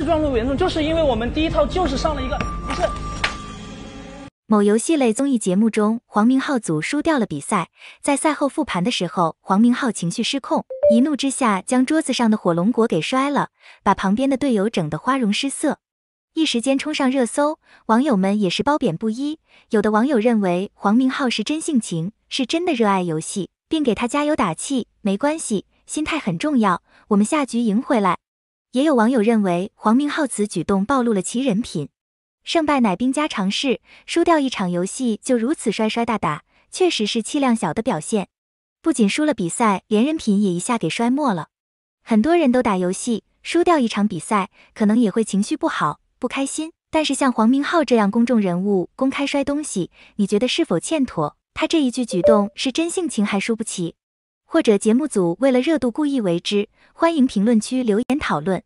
失误严重，就是因为我们第一套就是上了一个不是。某游戏类综艺节目中，黄明昊组输掉了比赛，在赛后复盘的时候，黄明昊情绪失控，一怒之下将桌子上的火龙果给摔了，把旁边的队友整得花容失色，一时间冲上热搜。网友们也是褒贬不一，有的网友认为黄明昊是真性情，是真的热爱游戏，并给他加油打气。没关系，心态很重要，我们下局赢回来。也有网友认为，黄明昊此举动暴露了其人品。胜败乃兵家常事，输掉一场游戏就如此摔摔打打，确实是气量小的表现。不仅输了比赛，连人品也一下给摔没了。很多人都打游戏，输掉一场比赛，可能也会情绪不好、不开心。但是像黄明昊这样公众人物公开摔东西，你觉得是否欠妥？他这一句举动是真性情，还输不起？或者节目组为了热度故意为之，欢迎评论区留言讨论。